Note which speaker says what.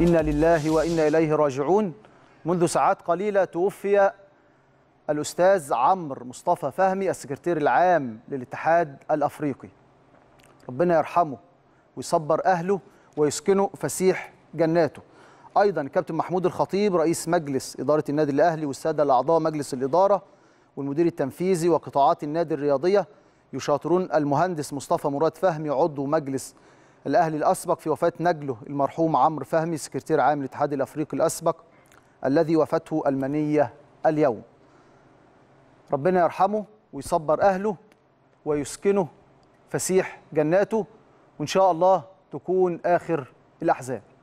Speaker 1: إنا لله وإنا إليه راجعون منذ ساعات قليلة توفي الأستاذ عمرو مصطفى فهمي السكرتير العام للاتحاد الأفريقي ربنا يرحمه ويصبر أهله ويسكنه فسيح جناته أيضا الكابتن محمود الخطيب رئيس مجلس إدارة النادي الأهلي والسادة الأعضاء مجلس الإدارة والمدير التنفيذي وقطاعات النادي الرياضية يشاطرون المهندس مصطفى مراد فهمي عضو مجلس الأهلي الأسبق في وفاة نجله المرحوم عمرو فهمي سكرتير عام الاتحاد الأفريقي الأسبق الذي وفاته المنية اليوم ربنا يرحمه ويصبر أهله ويسكنه فسيح جناته وإن شاء الله تكون آخر الأحزان